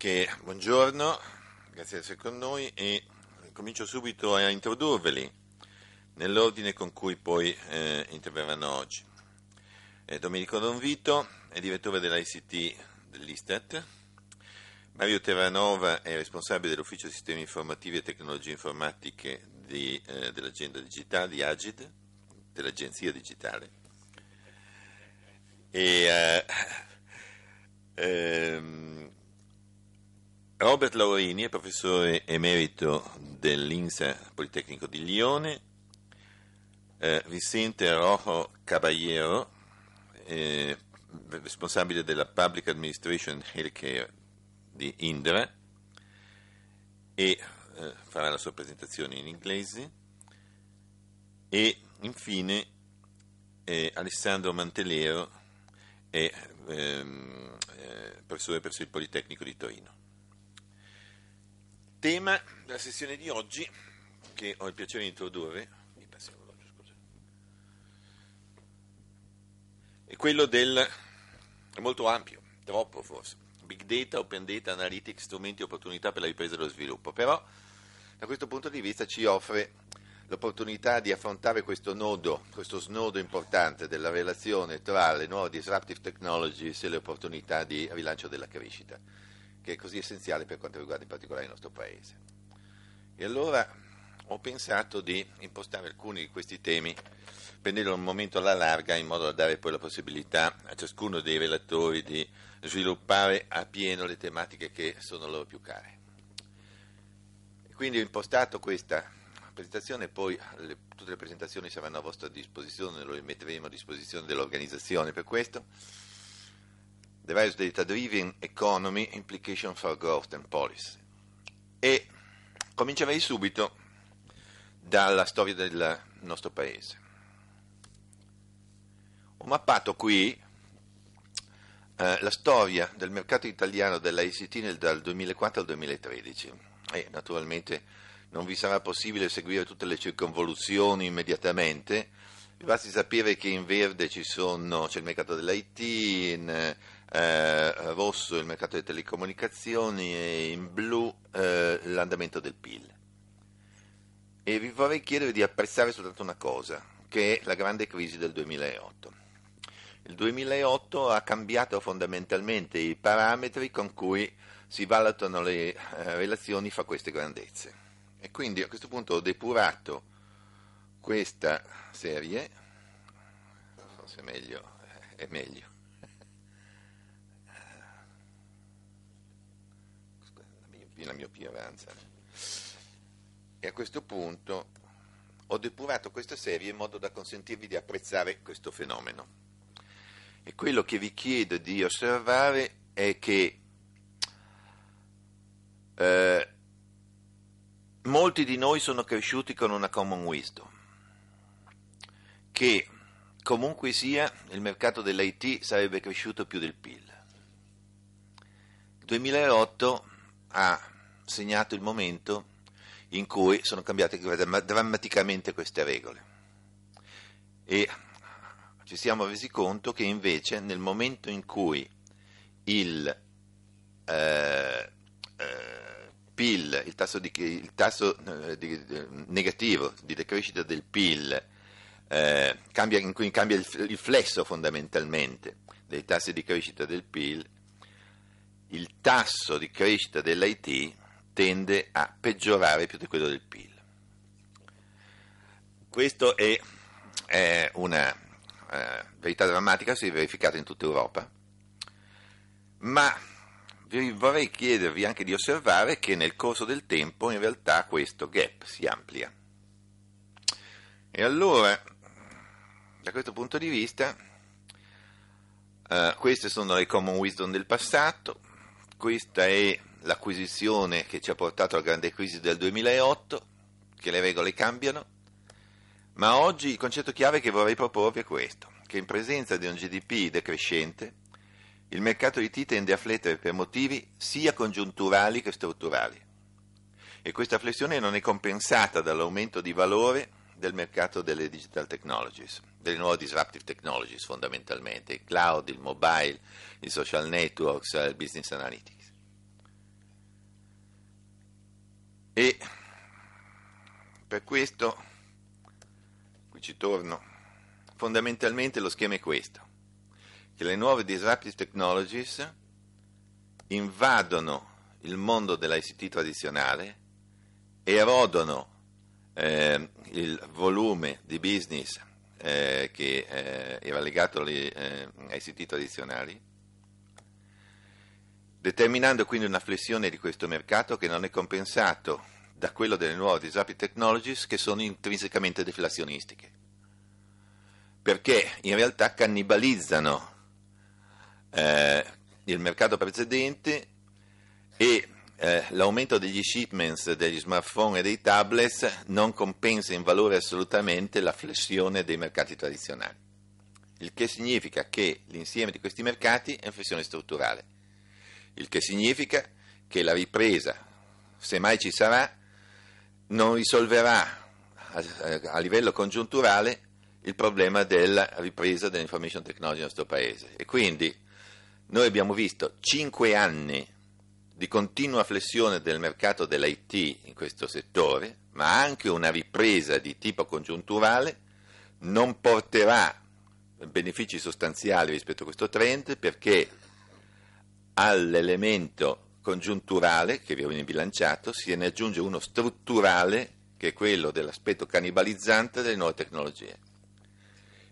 che buongiorno, grazie di essere con noi e comincio subito a introdurveli nell'ordine con cui poi eh, interverranno oggi. Eh, Domenico Donvito è direttore dell'ICT dell'Istat, Mario Terranova è responsabile dell'ufficio sistemi informativi e tecnologie informatiche di, eh, dell'agenda digitale di Agid, dell'agenzia digitale. E, eh, ehm, Robert Laurini è professore emerito dell'INSA Politecnico di Lione, eh, Vicente Rojo Caballero, eh, responsabile della Public Administration Healthcare di Indra, e eh, farà la sua presentazione in inglese, e infine eh, Alessandro Mantelero, è, ehm, eh, professore presso il Politecnico di Torino tema della sessione di oggi, che ho il piacere di introdurre, è quello del... è molto ampio, troppo forse, big data, open data, analytics, strumenti e opportunità per la ripresa e lo sviluppo, però da questo punto di vista ci offre l'opportunità di affrontare questo nodo, questo snodo importante della relazione tra le nuove disruptive technologies e le opportunità di rilancio della crescita che è così essenziale per quanto riguarda in particolare il nostro Paese. E allora ho pensato di impostare alcuni di questi temi, prendendo un momento alla larga in modo da dare poi la possibilità a ciascuno dei relatori di sviluppare a pieno le tematiche che sono loro più care. Quindi ho impostato questa presentazione, poi le, tutte le presentazioni saranno a vostra disposizione, le metteremo a disposizione dell'organizzazione per questo. There data-driven economy implication for growth and policy. E comincerei subito dalla storia del nostro paese. Ho mappato qui eh, la storia del mercato italiano dell'ICT nel, dal 2004 al 2013 e naturalmente non vi sarà possibile seguire tutte le circonvoluzioni immediatamente, basti sapere che in verde sono, c'è il mercato dell'IT, in eh, rosso il mercato delle telecomunicazioni e in blu eh, l'andamento del PIL. E vi vorrei chiedere di apprezzare soltanto una cosa, che è la grande crisi del 2008. Il 2008 ha cambiato fondamentalmente i parametri con cui si valutano le eh, relazioni fra queste grandezze. E quindi a questo punto ho depurato questa serie, forse meglio, è meglio, eh, la miopia avanza. E a questo punto ho depurato questa serie in modo da consentirvi di apprezzare questo fenomeno. E quello che vi chiedo di osservare è che eh, molti di noi sono cresciuti con una common wisdom, che comunque sia il mercato dell'IT sarebbe cresciuto più del PIL. 2008 ha segnato il momento in cui sono cambiate drammaticamente queste regole. E ci siamo resi conto che invece nel momento in cui il eh, eh, PIL, il tasso, di, il tasso eh, di, negativo di decrescita del PIL, eh, cambia, in cui cambia il, il flesso fondamentalmente dei tassi di crescita del PIL, il tasso di crescita dell'IT tende a peggiorare più di quello del PIL. Questa è, è, una eh, verità drammatica, si è verificata in tutta Europa, ma vorrei chiedervi anche di osservare che nel corso del tempo in realtà questo gap si amplia. E allora, da questo punto di vista, eh, queste sono le common wisdom del passato, questa è l'acquisizione che ci ha portato alla grande crisi del 2008, che le regole cambiano, ma oggi il concetto chiave che vorrei proporvi è questo, che in presenza di un GDP decrescente, il mercato IT tende a flettere per motivi sia congiunturali che strutturali e questa flessione non è compensata dall'aumento di valore del mercato delle digital technologies, delle nuove disruptive technologies fondamentalmente, il cloud, il mobile, i social networks, il business analytics. e per questo qui ci torno fondamentalmente lo schema è questo che le nuove disruptive technologies invadono il mondo dell'ICT tradizionale erodono eh, il volume di business eh, che eh, era legato alle eh, ICT tradizionali determinando quindi una flessione di questo mercato che non è compensato da quello delle nuove disruptive technologies che sono intrinsecamente deflazionistiche, perché in realtà cannibalizzano eh, il mercato precedente e eh, l'aumento degli shipments degli smartphone e dei tablets non compensa in valore assolutamente la flessione dei mercati tradizionali, il che significa che l'insieme di questi mercati è in flessione strutturale il che significa che la ripresa, se mai ci sarà, non risolverà a, livello congiunturale il problema della ripresa dell'information technology nel nostro paese. E quindi noi abbiamo visto 5 anni di continua flessione del mercato dell'IT in questo settore, ma anche una ripresa di tipo congiunturale non porterà benefici sostanziali rispetto a questo trend perché all'elemento congiunturale che viene bilanciato se ne aggiunge uno strutturale che è quello dell'aspetto cannibalizzante delle nuove tecnologie.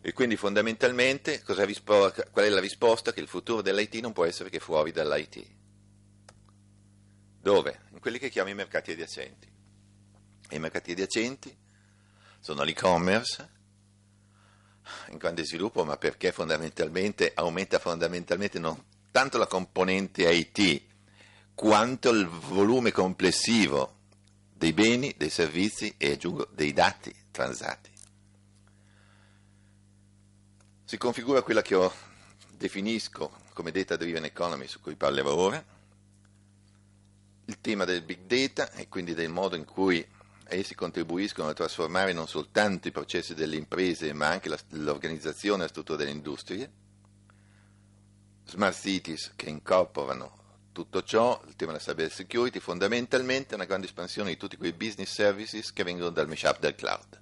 E quindi fondamentalmente rispo- qual è la risposta? Che il futuro dell'IT non può essere che fuori dall'IT. Dove? In quelli che chiamo i mercati adiacenti. E I mercati adiacenti sono l'e-commerce, in grande sviluppo, ma perché fondamentalmente aumenta fondamentalmente non tanto la componente IT quanto il volume complessivo dei beni, dei servizi e aggiungo dei dati transati. Si configura quella che io definisco come data driven economy su cui parlerò ora, il tema del big data e quindi del modo in cui essi contribuiscono a trasformare non soltanto i processi delle imprese ma anche la, l'organizzazione e la struttura delle industrie smart cities che incorporano tutto ciò, il tema della cyber security, fondamentalmente una grande espansione di tutti quei business services che vengono dal mashup del cloud.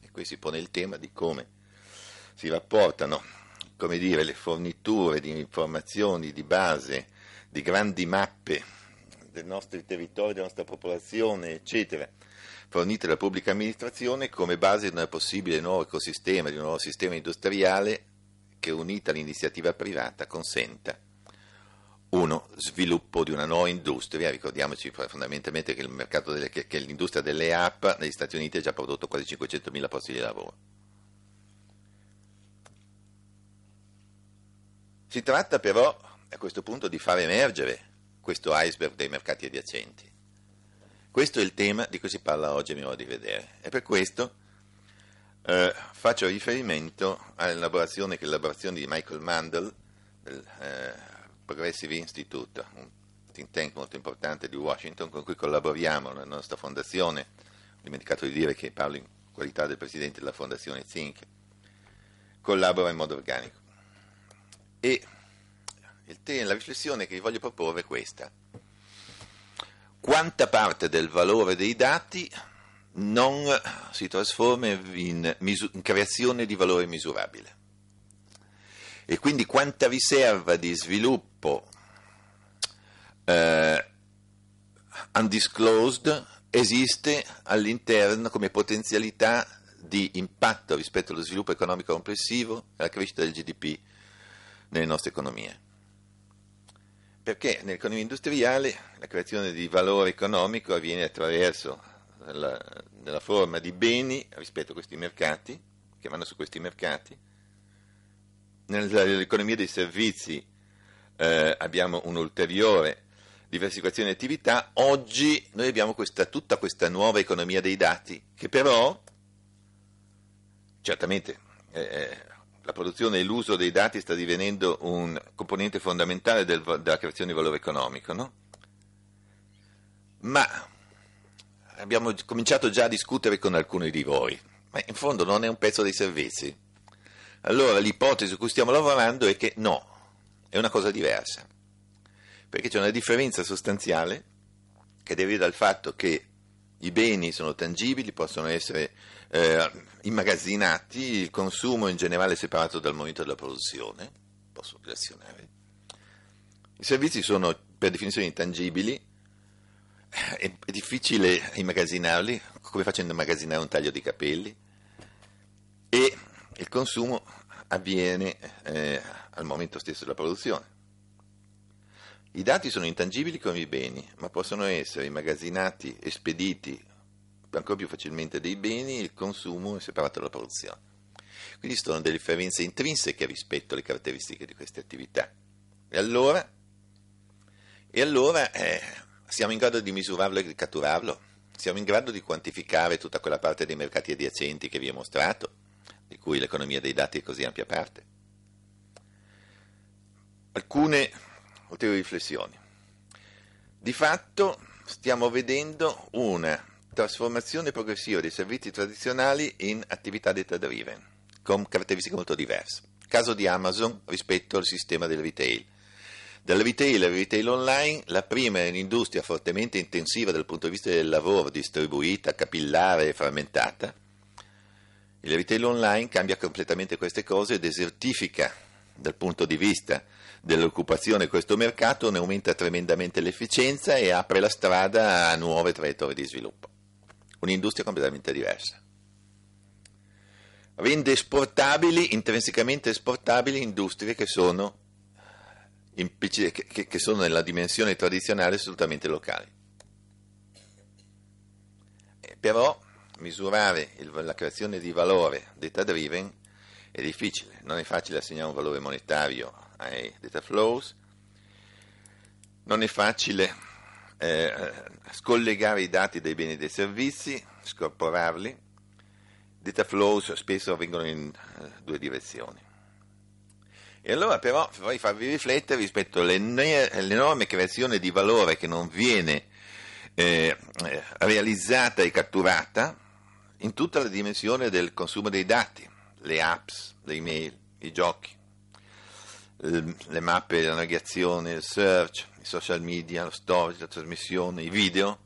E qui si pone il tema di come si rapportano come dire, le forniture di informazioni di base, di grandi mappe del nostro territorio, della nostra popolazione, eccetera, fornite dalla pubblica amministrazione come base di un possibile nuovo ecosistema, di un nuovo sistema industriale che unita all'iniziativa privata consenta uno Sviluppo di una nuova industria, ricordiamoci fondamentalmente che, delle, che, che l'industria delle app negli Stati Uniti ha già prodotto quasi 500.000 posti di lavoro. Si tratta però a questo punto di far emergere questo iceberg dei mercati adiacenti. Questo è il tema di cui si parla oggi a mio modo di vedere e per questo eh, faccio riferimento all'elaborazione che l'elaborazione di Michael Mandel del eh, Progressive Institute, un think tank molto importante di Washington con cui collaboriamo la nostra fondazione. Ho dimenticato di dire che parlo in qualità del presidente della fondazione Think. Collabora in modo organico. E te- la riflessione che vi voglio proporre è questa. Quanta parte del valore dei dati non si trasforma in, misur- in creazione di valore misurabile. E quindi quanta riserva di sviluppo eh, undisclosed esiste all'interno come potenzialità di impatto rispetto allo sviluppo economico complessivo e alla crescita del GDP nelle nostre economie. Perché nell'economia industriale la creazione di valore economico avviene attraverso la, nella forma di beni rispetto a questi mercati, che vanno su questi mercati. Nell'economia dei servizi eh, abbiamo un'ulteriore diversificazione di attività. Oggi noi abbiamo questa, tutta questa nuova economia dei dati, che però, certamente, eh, eh la produzione e l'uso dei dati sta divenendo un componente fondamentale del, della creazione di valore economico, no? Ma abbiamo cominciato già a discutere con alcuni di voi, ma in fondo non è un pezzo dei servizi. Allora l'ipotesi su cui stiamo lavorando è che no, è una cosa diversa, perché c'è una differenza sostanziale che deriva dal fatto che i beni sono tangibili, possono essere eh, immagazzinati, il consumo in generale è separato dal momento della produzione, posso relazionare. I servizi sono per definizione intangibili, è, difficile immagazzinarli, come facendo immagazzinare un taglio di capelli, e il consumo avviene eh, al momento stesso della produzione. I dati sono intangibili come i beni, ma possono essere immagazzinati e spediti ancora più facilmente dei beni, il consumo è separato dalla produzione. Quindi ci sono delle differenze intrinseche rispetto alle caratteristiche di queste attività. E allora, e allora eh, siamo in grado di misurarlo e catturarlo? Siamo in grado di quantificare tutta quella parte dei mercati adiacenti che vi ho mostrato, di cui l'economia dei dati è così ampia parte? Alcune ulteriori riflessioni. Di fatto stiamo vedendo una trasformazione progressiva dei servizi tradizionali in attività data driven, con caratteristiche molto diverse. Caso di Amazon rispetto al sistema del retail. Dal retail al retail online, la prima è un'industria fortemente intensiva dal punto di vista del lavoro, distribuita, capillare e frammentata. Il retail online cambia completamente queste cose e desertifica dal punto di vista dell'occupazione questo mercato, ne aumenta tremendamente l'efficienza e apre la strada a nuove traiettorie di sviluppo. Un'industria completamente diversa rende esportabili, intrinsecamente esportabili, industrie che sono che, sono nella dimensione tradizionale assolutamente locali. Eh, però misurare il, la creazione di valore data driven è difficile, non è facile assegnare un valore monetario ai data flows, non è facile eh, scollegare i dati dai beni e dai servizi, scorporarli. Data flows spesso vengono in eh, due direzioni. E allora però vorrei farvi riflettere rispetto all'enorme creazione di valore che non viene eh, realizzata e catturata in tutta la dimensione del consumo dei dati, le apps, le email, i giochi, ehm, le mappe la navigazione, il search, i social media, lo storage, la trasmissione, i video.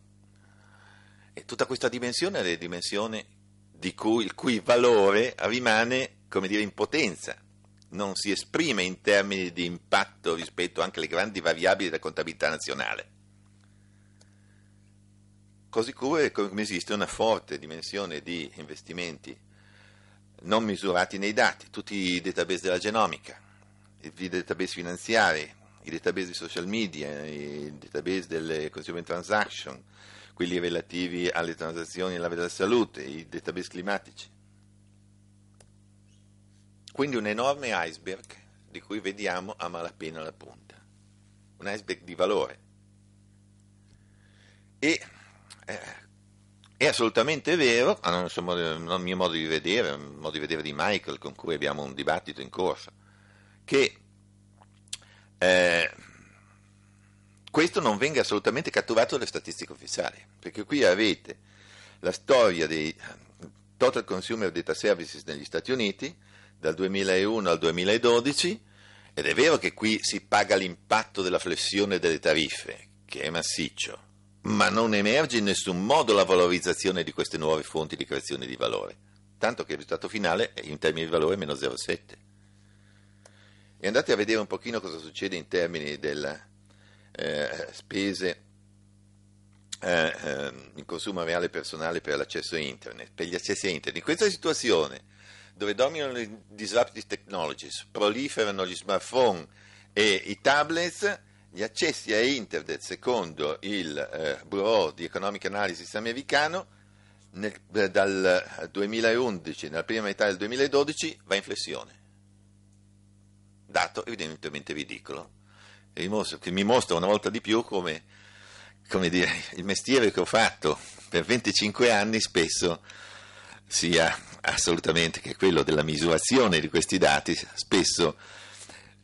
E tutta questa dimensione è la dimensione di cui, il cui valore rimane, come dire, in potenza non si esprime in termini di impatto rispetto anche alle grandi variabili della contabilità nazionale. Così come esiste una forte dimensione di investimenti non misurati nei dati, tutti i database della genomica, i database finanziari, i database di social media, i database delle consumer transaction, quelli relativi alle transazioni nell'area della salute, i database climatici. Quindi un enorme iceberg di cui vediamo a malapena la punta, un iceberg di valore. E eh, è assolutamente vero, non non, non mio modo di vedere, il modo di vedere di Michael con cui abbiamo un dibattito in corso, che eh, questo non venga assolutamente catturato dalle statistiche ufficiali, perché qui avete la storia dei Total Consumer Data Services negli Stati Uniti, dal 2001 al 2012 ed è vero che qui si paga l'impatto della flessione delle tariffe, che è massiccio, ma non emerge in nessun modo la valorizzazione di queste nuove fonti di creazione di valore, tanto che il risultato finale è in termini di valore meno 0,7. E andate a vedere un pochino cosa succede in termini delle eh, spese eh, ehm, in consumo reale personale per l'accesso a internet, per gli accessi a internet. In questa situazione dove dominano le disruptive technologies, proliferano gli smartphone e i tablets, gli accessi a internet, secondo il eh, Bureau di Economic Analysis americano, nel, eh, dal 2011, nella prima metà del 2012, va in flessione. Dato evidentemente ridicolo, che mi mostra una volta di più come, come dire, il mestiere che ho fatto per 25 anni spesso sia assolutamente, che quello della misurazione di questi dati, spesso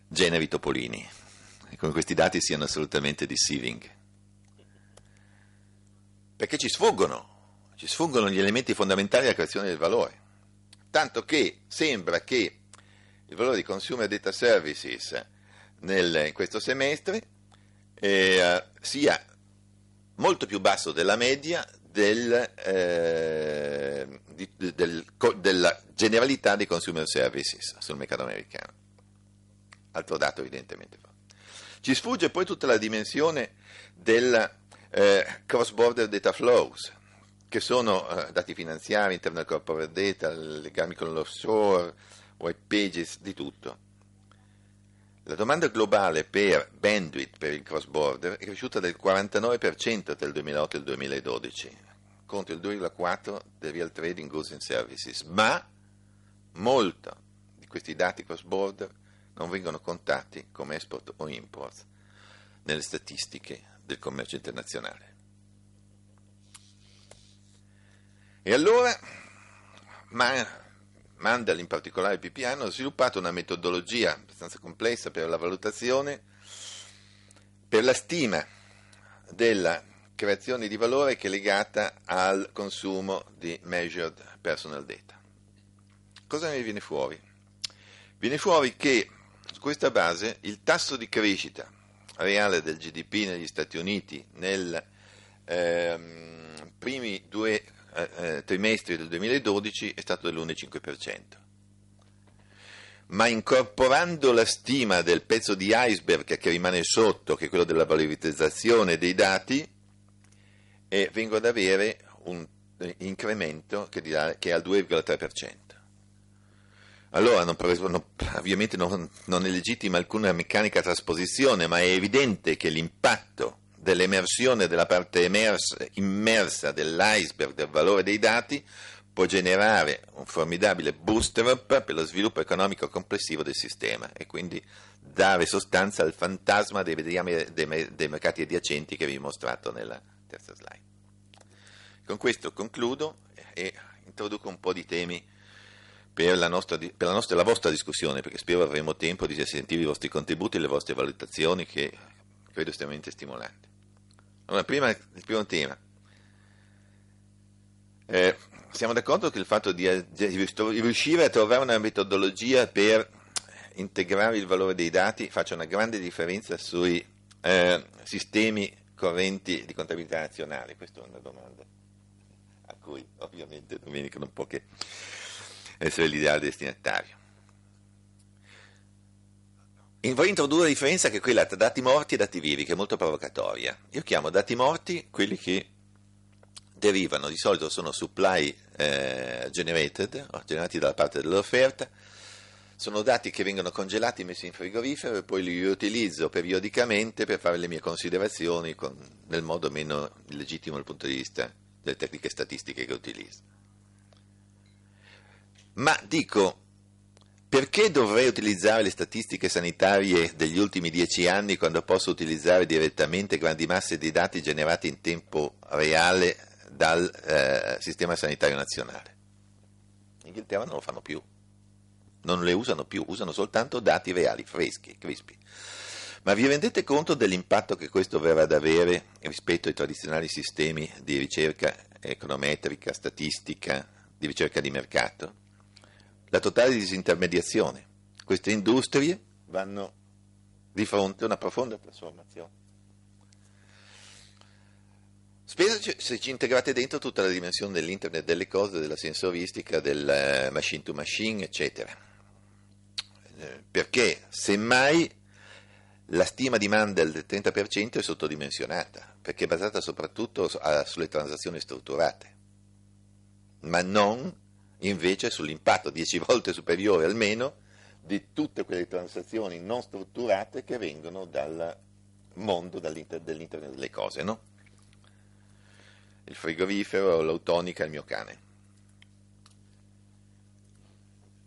generi topolini, come questi dati siano assolutamente deceiving. Perché ci sfuggono, ci sfuggono gli elementi fondamentali della creazione del valore. Tanto che sembra che il valore di Consumer Data Services nel, in questo semestre eh, sia molto più basso della media del, eh, di, del, della generalità dei consumer services sul mercato americano. Altro dato evidentemente Ci sfugge poi tutta la dimensione del eh, cross-border data flows, che sono eh, dati finanziari, internal corporate data, legami con l'offshore, web pages, di tutto. La domanda globale per bandwidth per il cross-border è cresciuta del 49% tra il 2008 e il 2012, conto il 2,4 del real Trading in goods and services, ma molti di questi dati cross border non vengono contati come export o import nelle statistiche del commercio internazionale. E allora ma, Mandel, in particolare PPA, hanno sviluppato una metodologia abbastanza complessa per la valutazione, per la stima della creazione di valore che è legata al consumo di measured personal data. Cosa ne viene fuori? Viene fuori che su questa base il tasso di crescita reale del GDP negli Stati Uniti nei ehm, primi due eh, eh trimestri del 2012 è stato dell'1,5%, ma incorporando la stima del pezzo di iceberg che rimane sotto, che è quello della valorizzazione dei dati, e vengo ad avere un eh, incremento che, dirà, che è al 2,3%. Allora, non, non, ovviamente non, non, è legittima alcuna meccanica trasposizione, ma è evidente che l'impatto dell'emersione della parte emersa, immersa dell'iceberg del valore dei dati può generare un formidabile booster per lo sviluppo economico complessivo del sistema e quindi dare sostanza al fantasma dei, dei, dei mercati adiacenti che vi ho mostrato nella, terza slide. Con questo concludo e introduco un po' di temi per la, nostra, per la, nostra, la vostra discussione, perché spero avremo tempo di sentire i vostri contributi e le vostre valutazioni che credo estremamente stimolanti. Allora, prima, il primo tema. Eh, siamo d'accordo che il fatto di, di riuscire a trovare una metodologia per integrare il valore dei dati faccia una grande differenza sui eh, sistemi correnti di contabilità nazionale? Questa è una domanda a cui ovviamente Domenico non può che essere l'ideale destinatario. E vorrei introdurre una differenza che è quella tra dati morti e dati vivi, che è molto provocatoria. Io chiamo dati morti quelli che derivano, di solito sono supply eh, generated, generati dalla parte dell'offerta, sono dati che vengono congelati, messi in frigorifero e poi li utilizzo periodicamente per fare le mie considerazioni con, nel modo meno legittimo dal punto di vista delle tecniche statistiche che utilizzo. Ma dico, perché dovrei utilizzare le statistiche sanitarie degli ultimi dieci anni quando posso utilizzare direttamente grandi masse di dati generati in tempo reale dal eh, sistema sanitario nazionale? In Inghilterra non lo fanno più non le usano più, usano soltanto dati reali, freschi, crispi. Ma vi rendete conto dell'impatto che questo verrà ad avere rispetto ai tradizionali sistemi di ricerca econometrica, statistica, di ricerca di mercato? La totale disintermediazione. Queste industrie vanno di fronte a una profonda trasformazione. Spesso se ci integrate dentro tutta la dimensione dell'internet, delle cose, della sensoristica, del eh, machine to machine, eccetera. Eh, perché semmai la stima di Mandel del 30% è sottodimensionata, perché è basata soprattutto sulle transazioni strutturate, ma non invece sull'impatto 10 volte superiore almeno di tutte quelle transazioni non strutturate che vengono dal mondo dell'internet delle cose, no? Il frigorifero, l'autonica, il mio cane.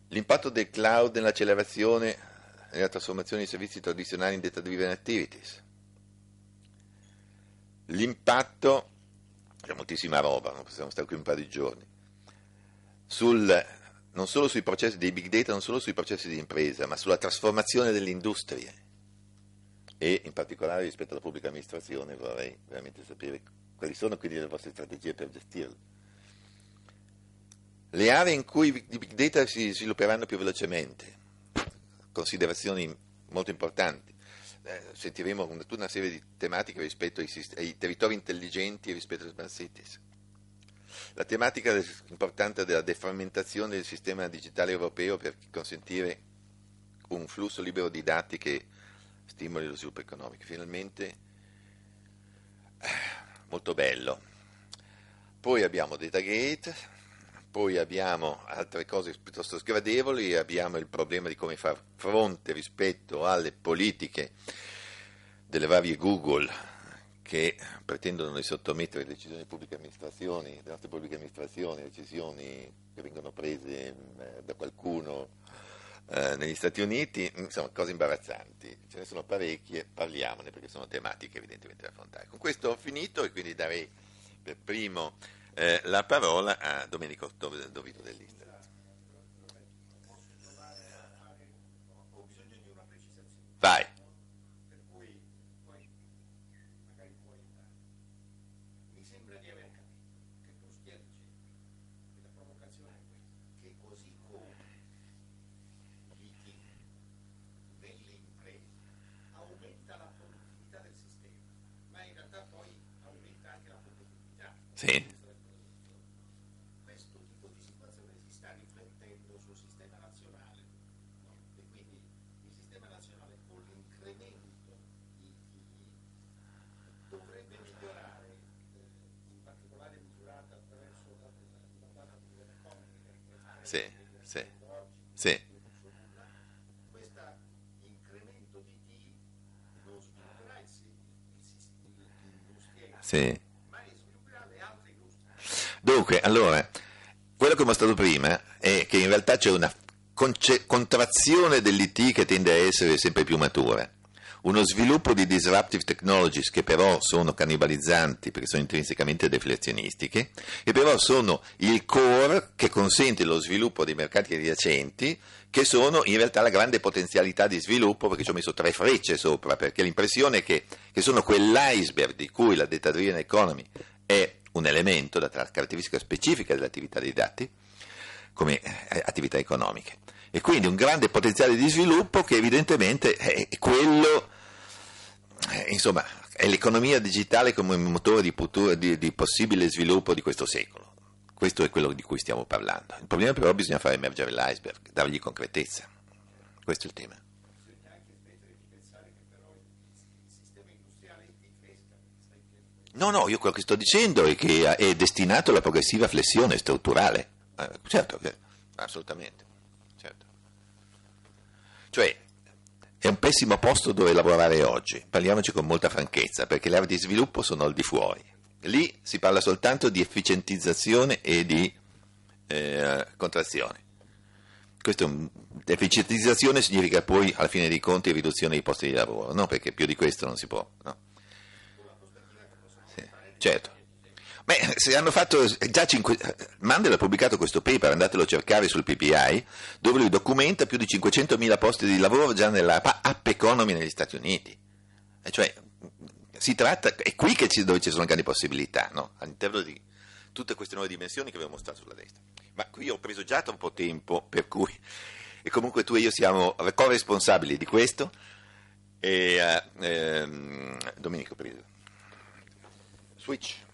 L'impatto del cloud nell'accelerazione e nella trasformazione dei servizi tradizionali in data-driven activities. L'impatto, c'è moltissima roba, non possiamo stare qui un paio di giorni, sul, non solo sui processi dei big data, non solo sui processi di impresa, ma sulla trasformazione delle industrie e in particolare rispetto alla pubblica amministrazione vorrei veramente sapere quali sono quindi le vostre strategie per gestirle. Le aree in cui i big data si svilupperanno più velocemente, considerazioni molto importanti. Eh, sentiremo una, tutta una serie di tematiche rispetto ai, ai territori intelligenti e rispetto alle smart cities. La tematica importante della defragmentazione del sistema digitale europeo per consentire un flusso libero di dati che stimoli lo sviluppo economico. Finalmente, eh, molto bello. Poi abbiamo Datagate poi abbiamo altre cose piuttosto sgradevoli, abbiamo il problema di come far fronte rispetto alle politiche delle varie Google che pretendono di sottomettere le decisioni delle pubbliche amministrazioni, delle nostre pubbliche amministrazioni, le decisioni che vengono prese eh, da qualcuno eh, negli Stati Uniti, insomma cose imbarazzanti, ce ne sono parecchie, parliamone perché sono tematiche evidentemente da affrontare. Con questo ho finito e quindi darei per primo eh, la parola a Domenico Dovido Dell'Ista. sì, sì, sì. Sì. Dunque, allora, quello che ho mostrato prima è che in realtà c'è una conce- contrazione dell'IT che tende a essere sempre più matura. Uno sviluppo di disruptive technologies che però sono cannibalizzanti perché sono intrinsecamente deflezionistiche e però sono il core che consente lo sviluppo dei mercati adiacenti che sono in realtà la grande potenzialità di sviluppo perché ci ho messo tre frecce sopra perché l'impressione è che, che sono quell'iceberg di cui la data driven economy è un elemento, la caratteristica specifica dell'attività dei dati come eh, attività economiche e quindi un grande potenziale di sviluppo che evidentemente è quello eh, insomma, è l'economia digitale come motore di, puto, di, di possibile sviluppo di questo secolo. Questo è quello di cui stiamo parlando. Il problema però bisogna far emergere l'iceberg, dargli concretezza. Questo è il tema. No, no, io quello che sto dicendo è che eh, è destinato alla progressiva flessione strutturale. Eh, certo, certo assolutamente. Certo. Cioè, è un pessimo posto dove lavorare oggi, parliamoci con molta franchezza, perché le aree di sviluppo sono al di fuori. Lì si parla soltanto di efficientizzazione e di eh, contrazione. Questo un, efficientizzazione significa poi, alla fine dei conti, riduzione dei posti di lavoro, no? Perché più di questo non si può. No? Sì, certo. Beh, se hanno fatto già 5... Mandel ha pubblicato questo paper, andatelo a cercare sul PPI, dove lui documenta più di 500.000 posti di lavoro già nella app economy negli Stati Uniti. E cioè, si tratta, è qui che ci, dove ci sono grandi possibilità, no? all'interno di tutte queste nuove dimensioni che avevo mostrato sulla destra. Ma qui ho preso già troppo tempo, per cui... E comunque tu e io siamo corresponsabili di questo. E, uh, ehm, Domenico, preso. Switch.